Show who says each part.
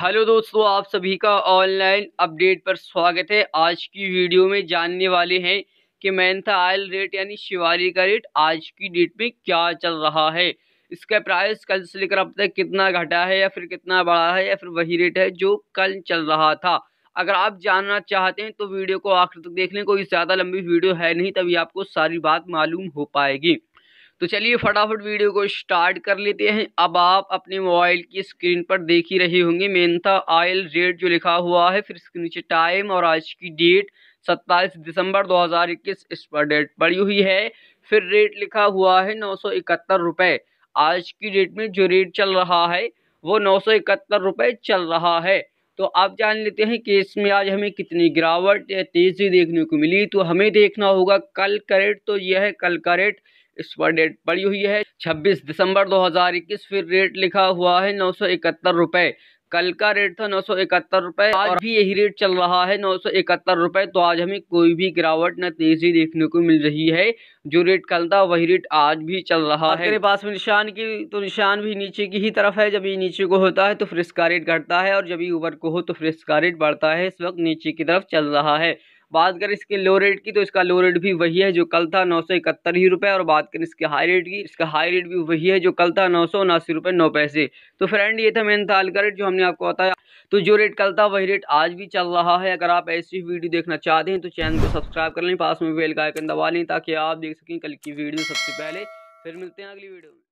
Speaker 1: hello दोस्तों आप सभी का ऑनलाइन अपडेट पर स्वागत है आज की वीडियो में जानने वाले हैं कि मैंथा आयल रेट यानी शिवाली का रेट आज की डेट में क्या चल रहा है इसका प्राइस कल से लेकर अब तक कितना घटा है या फिर कितना बढ़ा है या फिर वही रेट है जो कल चल रहा था अगर आप जानना चाहते हैं तो वीडियो को आखिर तक देख लें कोई ज़्यादा लंबी वीडियो है नहीं तभी आपको सारी बात मालूम हो पाएगी तो चलिए फटाफट वीडियो को स्टार्ट कर लेते हैं अब आप अपने मोबाइल की स्क्रीन पर देख ही रहे होंगे मेनता आयल रेट जो लिखा हुआ है फिर इसके नीचे टाइम और आज की डेट 27 दिसंबर 2021 इस पर डेट पड़ी हुई है फिर रेट लिखा हुआ है नौ सौ इकहत्तर रुपये आज की डेट में जो रेट चल रहा है वो नौ सौ इकहत्तर रुपये चल रहा है तो आप जान लेते हैं कि इसमें आज हमें कितनी गिरावट या तेज़ी देखने को मिली तो हमें देखना होगा कल का रेट तो यह है कल का रेट एक्सपायर डेट पड़ी हुई है 26 दिसंबर 2021 फिर रेट लिखा हुआ है नौ रुपए कल का रेट था नौ सौ इकहत्तर आज भी यही रेट चल रहा है नौ सौ इकहत्तर तो आज हमें कोई भी गिरावट न तेजी देखने को मिल रही है जो रेट कल था वही रेट आज भी चल रहा है मेरे पास में निशान की तो निशान भी नीचे की ही तरफ है जब ये नीचे को होता है तो फ्रिश का रेट घटता है और जब ये ऊपर को हो तो फ्रिश का रेट बढ़ता है इस वक्त नीचे की तरफ चल रहा है बात करें इसके लो रेट की तो इसका लो रेट भी वही है जो कल था नौ सौ इकहत्तर ही रुपये और बात करें इसके हाई रेट की इसका हाई रेट भी वही है जो कल था नौ सौ उनासी रुपये नौ पैसे तो फ्रेंड ये था मेन थाल का रेट जो हमने आपको बताया तो जो रेट कल था वही रेट आज भी चल रहा है अगर आप ऐसी वीडियो देखना चाहते हैं तो चैनल को सब्सक्राइब कर लें पास में बेल का आइकन दबा लें ताकि आप देख सकें कल की वीडियो सबसे पहले फिर मिलते हैं अगली वीडियो में